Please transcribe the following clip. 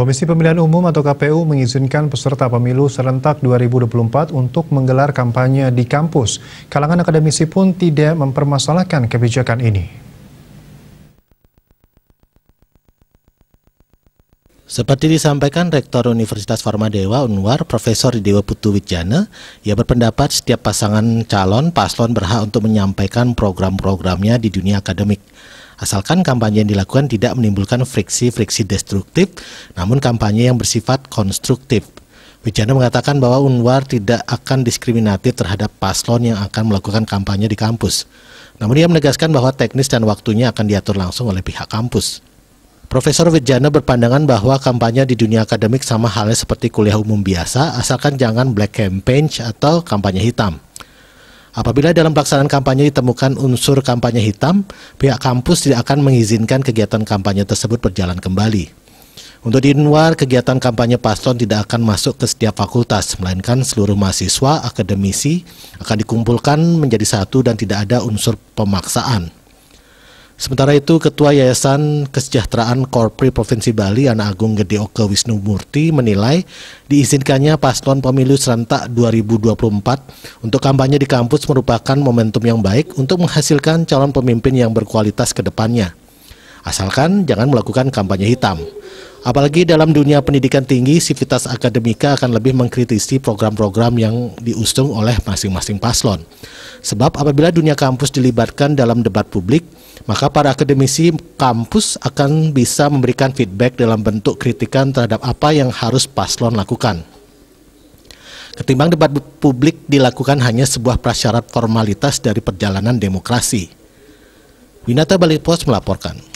Komisi Pemilihan Umum atau KPU mengizinkan peserta pemilu serentak 2024 untuk menggelar kampanye di kampus. Kalangan akademisi pun tidak mempermasalahkan kebijakan ini. Seperti disampaikan Rektor Universitas Farmadewa Unwar, Profesor Dewa Putu Wijana, ia berpendapat setiap pasangan calon paslon berhak untuk menyampaikan program-programnya di dunia akademik asalkan kampanye yang dilakukan tidak menimbulkan friksi-friksi destruktif, namun kampanye yang bersifat konstruktif. Wijana mengatakan bahwa Unwar tidak akan diskriminatif terhadap paslon yang akan melakukan kampanye di kampus. Namun ia menegaskan bahwa teknis dan waktunya akan diatur langsung oleh pihak kampus. Profesor Wijana berpandangan bahwa kampanye di dunia akademik sama halnya seperti kuliah umum biasa, asalkan jangan black campaign atau kampanye hitam. Apabila dalam pelaksanaan kampanye ditemukan unsur kampanye hitam, pihak kampus tidak akan mengizinkan kegiatan kampanye tersebut berjalan kembali. Untuk di luar, kegiatan kampanye paslon tidak akan masuk ke setiap fakultas, melainkan seluruh mahasiswa, akademisi akan dikumpulkan menjadi satu dan tidak ada unsur pemaksaan. Sementara itu, Ketua Yayasan Kesejahteraan Korpri Provinsi Bali, Anak Agung Gede Oke Wisnu Murti, menilai diizinkannya paslon pemilu serentak 2024 untuk kampanye di kampus merupakan momentum yang baik untuk menghasilkan calon pemimpin yang berkualitas ke depannya. Asalkan jangan melakukan kampanye hitam. Apalagi dalam dunia pendidikan tinggi, sivitas akademika akan lebih mengkritisi program-program yang diusung oleh masing-masing paslon. Sebab apabila dunia kampus dilibatkan dalam debat publik, maka para akademisi kampus akan bisa memberikan feedback dalam bentuk kritikan terhadap apa yang harus paslon lakukan. Ketimbang debat publik dilakukan hanya sebuah prasyarat formalitas dari perjalanan demokrasi. Winata Balipos melaporkan.